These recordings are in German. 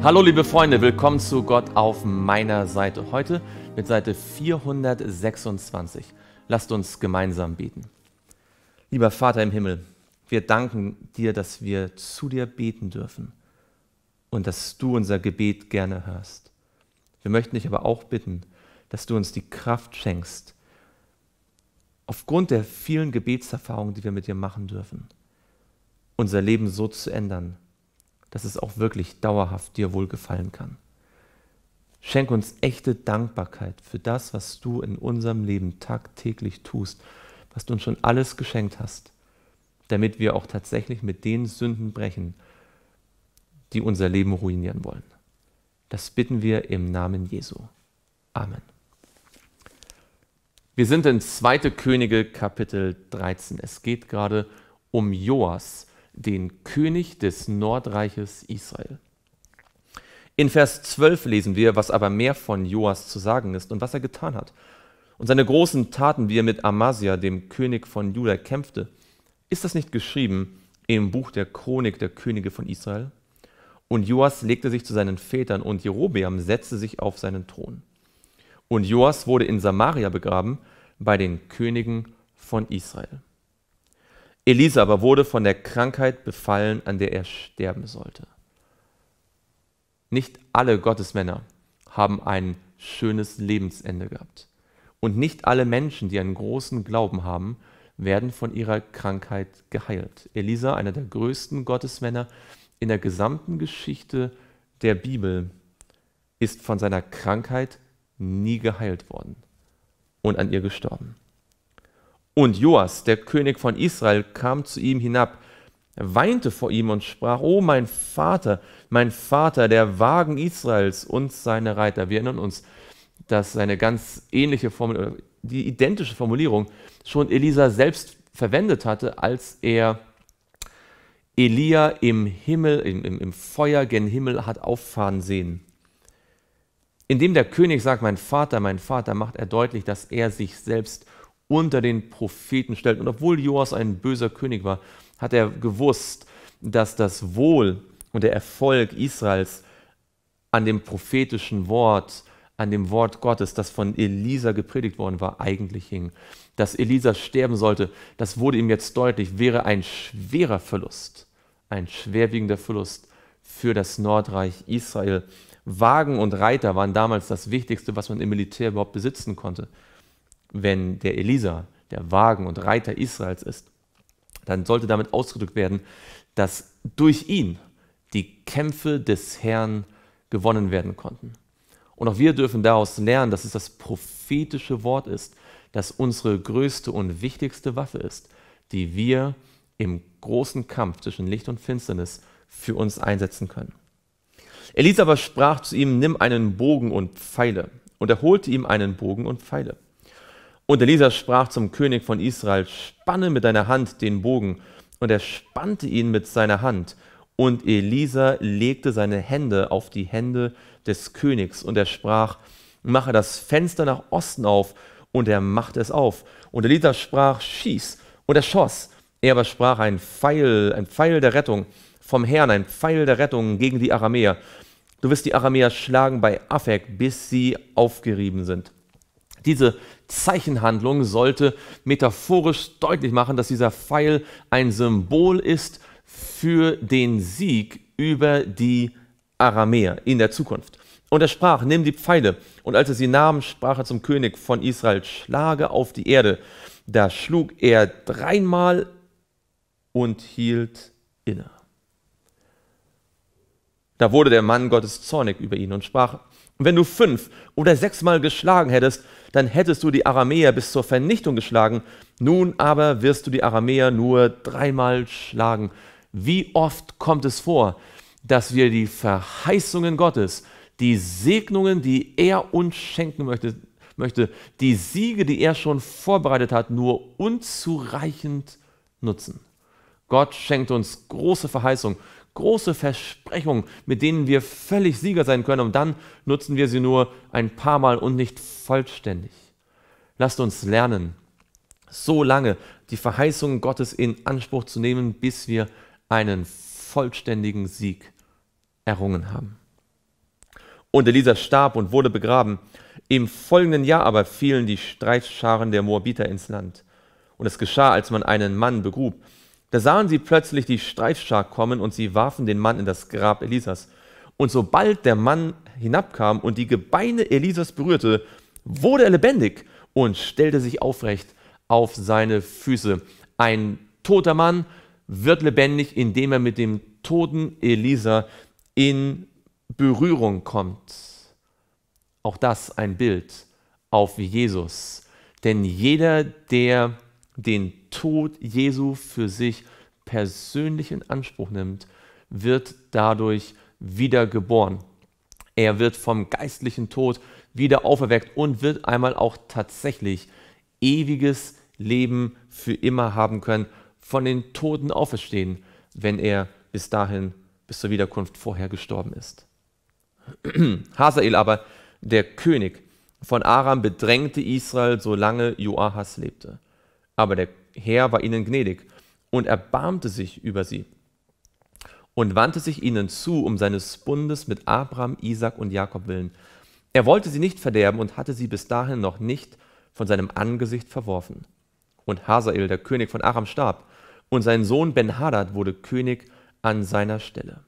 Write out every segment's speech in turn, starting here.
Hallo liebe Freunde, willkommen zu Gott auf meiner Seite. Heute mit Seite 426. Lasst uns gemeinsam beten. Lieber Vater im Himmel, wir danken dir, dass wir zu dir beten dürfen und dass du unser Gebet gerne hörst. Wir möchten dich aber auch bitten, dass du uns die Kraft schenkst, aufgrund der vielen Gebetserfahrungen, die wir mit dir machen dürfen, unser Leben so zu ändern, dass es auch wirklich dauerhaft dir wohlgefallen kann. Schenk uns echte Dankbarkeit für das, was du in unserem Leben tagtäglich tust, was du uns schon alles geschenkt hast, damit wir auch tatsächlich mit den Sünden brechen, die unser Leben ruinieren wollen. Das bitten wir im Namen Jesu. Amen. Wir sind in 2. Könige Kapitel 13. Es geht gerade um Joas, den König des Nordreiches Israel. In Vers 12 lesen wir, was aber mehr von Joas zu sagen ist und was er getan hat. Und seine großen Taten, wie er mit Amasia, dem König von Juda, kämpfte. Ist das nicht geschrieben im Buch der Chronik der Könige von Israel? Und Joas legte sich zu seinen Vätern und Jerobeam setzte sich auf seinen Thron. Und Joas wurde in Samaria begraben bei den Königen von Israel. Elisa aber wurde von der Krankheit befallen, an der er sterben sollte. Nicht alle Gottesmänner haben ein schönes Lebensende gehabt. Und nicht alle Menschen, die einen großen Glauben haben, werden von ihrer Krankheit geheilt. Elisa, einer der größten Gottesmänner in der gesamten Geschichte der Bibel, ist von seiner Krankheit nie geheilt worden und an ihr gestorben. Und Joas, der König von Israel, kam zu ihm hinab, weinte vor ihm und sprach, O mein Vater, mein Vater, der Wagen Israels und seine Reiter. Wir erinnern uns, dass eine ganz ähnliche Formulierung, äh, die identische Formulierung schon Elisa selbst verwendet hatte, als er Elia im Himmel, im, im Feuer gen Himmel hat auffahren sehen. Indem der König sagt, mein Vater, mein Vater, macht er deutlich, dass er sich selbst unter den Propheten stellt. Und obwohl Joas ein böser König war, hat er gewusst, dass das Wohl und der Erfolg Israels an dem prophetischen Wort, an dem Wort Gottes, das von Elisa gepredigt worden war, eigentlich hing. Dass Elisa sterben sollte, das wurde ihm jetzt deutlich, wäre ein schwerer Verlust, ein schwerwiegender Verlust für das Nordreich Israel. Wagen und Reiter waren damals das Wichtigste, was man im Militär überhaupt besitzen konnte wenn der Elisa der Wagen und Reiter Israels ist, dann sollte damit ausgedrückt werden, dass durch ihn die Kämpfe des Herrn gewonnen werden konnten. Und auch wir dürfen daraus lernen, dass es das prophetische Wort ist, das unsere größte und wichtigste Waffe ist, die wir im großen Kampf zwischen Licht und Finsternis für uns einsetzen können. Elisa aber sprach zu ihm, nimm einen Bogen und Pfeile. Und er holte ihm einen Bogen und Pfeile. Und Elisa sprach zum König von Israel, spanne mit deiner Hand den Bogen. Und er spannte ihn mit seiner Hand. Und Elisa legte seine Hände auf die Hände des Königs. Und er sprach, mache das Fenster nach Osten auf. Und er machte es auf. Und Elisa sprach, schieß. Und er schoss. Er aber sprach, ein Pfeil, ein Pfeil der Rettung vom Herrn, ein Pfeil der Rettung gegen die Aramäer. Du wirst die Aramäer schlagen bei Afek, bis sie aufgerieben sind. Diese Zeichenhandlung sollte metaphorisch deutlich machen, dass dieser Pfeil ein Symbol ist für den Sieg über die Aramäer in der Zukunft. Und er sprach, nimm die Pfeile. Und als er sie nahm, sprach er zum König von Israel, schlage auf die Erde. Da schlug er dreimal und hielt inne. Da wurde der Mann Gottes zornig über ihn und sprach, wenn du fünf oder sechsmal geschlagen hättest, dann hättest du die Aramäer bis zur Vernichtung geschlagen, nun aber wirst du die Aramäer nur dreimal schlagen. Wie oft kommt es vor, dass wir die Verheißungen Gottes, die Segnungen, die er uns schenken möchte, möchte, die Siege, die er schon vorbereitet hat, nur unzureichend nutzen. Gott schenkt uns große Verheißungen große Versprechungen, mit denen wir völlig Sieger sein können und dann nutzen wir sie nur ein paar Mal und nicht vollständig. Lasst uns lernen, so lange die Verheißungen Gottes in Anspruch zu nehmen, bis wir einen vollständigen Sieg errungen haben. Und Elisa starb und wurde begraben. Im folgenden Jahr aber fielen die Streitscharen der Moabiter ins Land. Und es geschah, als man einen Mann begrub, da sahen sie plötzlich die Streifschar kommen und sie warfen den Mann in das Grab Elisas. Und sobald der Mann hinabkam und die Gebeine Elisas berührte, wurde er lebendig und stellte sich aufrecht auf seine Füße. Ein toter Mann wird lebendig, indem er mit dem toten Elisa in Berührung kommt. Auch das ein Bild auf Jesus. Denn jeder, der den Tod Jesu für sich persönlich in Anspruch nimmt, wird dadurch wiedergeboren. Er wird vom geistlichen Tod wieder auferweckt und wird einmal auch tatsächlich ewiges Leben für immer haben können, von den Toten auferstehen, wenn er bis dahin, bis zur Wiederkunft vorher gestorben ist. Hazael aber, der König von Aram, bedrängte Israel, solange Joachas lebte. Aber der Herr war ihnen gnädig und erbarmte sich über sie und wandte sich ihnen zu um seines Bundes mit Abraham, Isaac und Jakob willen. Er wollte sie nicht verderben und hatte sie bis dahin noch nicht von seinem Angesicht verworfen. Und Hazael, der König von Aram, starb, und sein Sohn Ben-Hadad wurde König an seiner Stelle.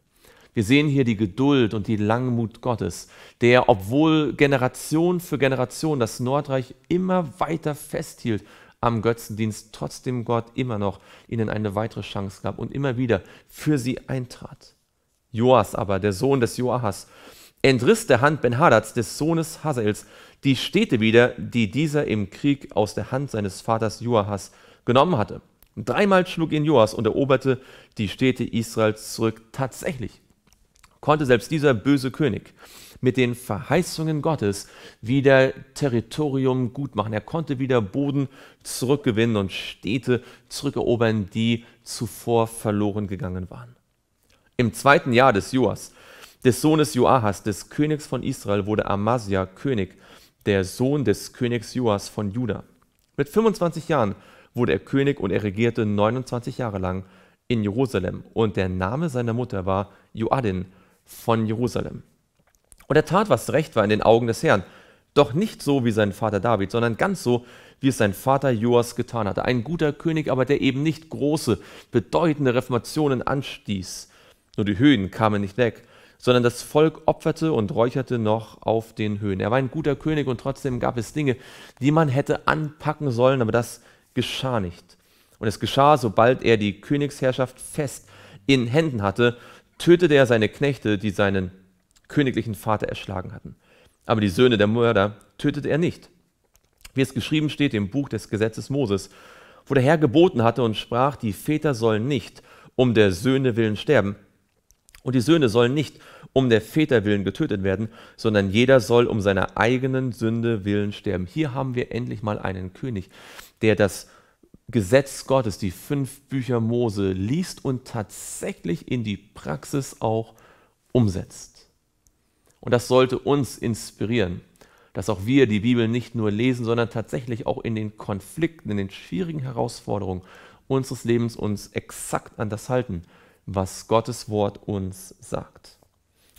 Wir sehen hier die Geduld und die Langmut Gottes, der, obwohl Generation für Generation das Nordreich immer weiter festhielt am Götzendienst, trotzdem Gott immer noch ihnen eine weitere Chance gab und immer wieder für sie eintrat. Joas aber, der Sohn des Joahas, entriss der Hand Ben-Hadads, des Sohnes Hazaels, die Städte wieder, die dieser im Krieg aus der Hand seines Vaters Joahas genommen hatte. Dreimal schlug ihn Joas und eroberte die Städte Israels zurück. Tatsächlich, konnte selbst dieser böse König mit den Verheißungen Gottes wieder Territorium gut machen. Er konnte wieder Boden zurückgewinnen und Städte zurückerobern, die zuvor verloren gegangen waren. Im zweiten Jahr des Joas, des Sohnes Joahas, des Königs von Israel, wurde Amasia König, der Sohn des Königs Joas von Juda. Mit 25 Jahren wurde er König und er regierte 29 Jahre lang in Jerusalem. Und der Name seiner Mutter war Joadin, von Jerusalem. Und er tat, was recht war in den Augen des Herrn, doch nicht so wie sein Vater David, sondern ganz so, wie es sein Vater Joas getan hatte. Ein guter König, aber der eben nicht große, bedeutende Reformationen anstieß. Nur die Höhen kamen nicht weg, sondern das Volk opferte und räucherte noch auf den Höhen. Er war ein guter König und trotzdem gab es Dinge, die man hätte anpacken sollen, aber das geschah nicht. Und es geschah, sobald er die Königsherrschaft fest in Händen hatte, tötete er seine Knechte, die seinen königlichen Vater erschlagen hatten. Aber die Söhne der Mörder tötete er nicht. Wie es geschrieben steht im Buch des Gesetzes Moses, wo der Herr geboten hatte und sprach, die Väter sollen nicht um der Söhne willen sterben, und die Söhne sollen nicht um der Väter willen getötet werden, sondern jeder soll um seiner eigenen Sünde willen sterben. Hier haben wir endlich mal einen König, der das Gesetz Gottes, die fünf Bücher Mose, liest und tatsächlich in die Praxis auch umsetzt. Und das sollte uns inspirieren, dass auch wir die Bibel nicht nur lesen, sondern tatsächlich auch in den Konflikten, in den schwierigen Herausforderungen unseres Lebens uns exakt an das halten, was Gottes Wort uns sagt.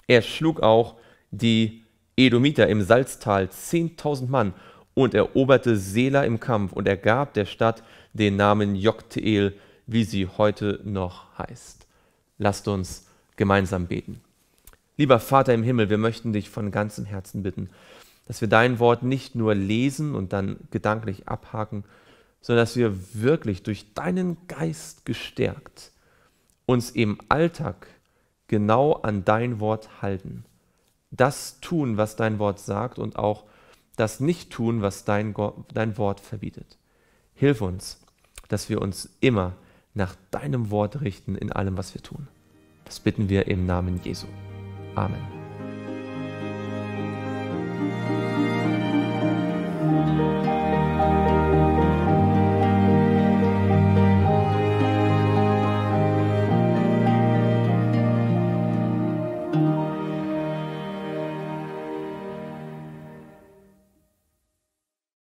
Er schlug auch die Edomiter im Salztal 10.000 Mann und eroberte Sela im Kampf und er gab der Stadt den Namen Jokteel, wie sie heute noch heißt. Lasst uns gemeinsam beten. Lieber Vater im Himmel, wir möchten dich von ganzem Herzen bitten, dass wir dein Wort nicht nur lesen und dann gedanklich abhaken, sondern dass wir wirklich durch deinen Geist gestärkt uns im Alltag genau an dein Wort halten, das tun, was dein Wort sagt und auch das nicht tun, was dein, dein Wort verbietet. Hilf uns, dass wir uns immer nach deinem Wort richten in allem, was wir tun. Das bitten wir im Namen Jesu. Amen.